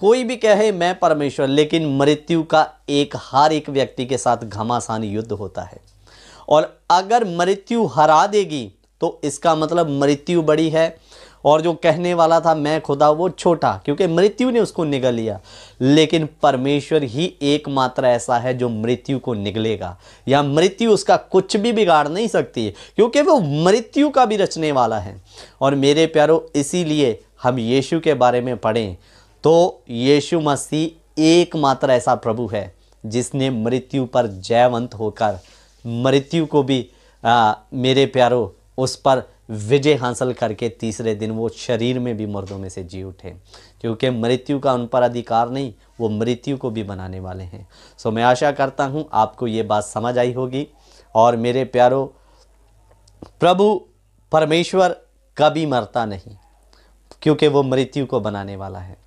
कोई भी कहे मैं परमेश्वर लेकिन मृत्यु का एक हर एक व्यक्ति के साथ घमासान युद्ध होता है और अगर मृत्यु हरा देगी तो इसका मतलब मृत्यु बड़ी है और जो कहने वाला था मैं खुदा वो छोटा क्योंकि मृत्यु ने उसको निगल लिया लेकिन परमेश्वर ही एकमात्र ऐसा है जो मृत्यु को निगलेगा या मृत्यु उसका कुछ भी बिगाड़ नहीं सकती क्योंकि वो मृत्यु का भी रचने वाला है और मेरे प्यारों इसीलिए हम यीशु के बारे में पढ़ें तो यीशु मसीह एकमात्र ऐसा प्रभु है जिसने मृत्यु पर जयवंत होकर मृत्यु को भी आ, मेरे प्यारों उस पर विजय हासिल करके तीसरे दिन वो शरीर में भी मर्दों में से जी उठे क्योंकि मृत्यु का उन पर अधिकार नहीं वो मृत्यु को भी बनाने वाले हैं सो मैं आशा करता हूँ आपको ये बात समझ आई होगी और मेरे प्यारों प्रभु परमेश्वर कभी मरता नहीं क्योंकि वो मृत्यु को बनाने वाला है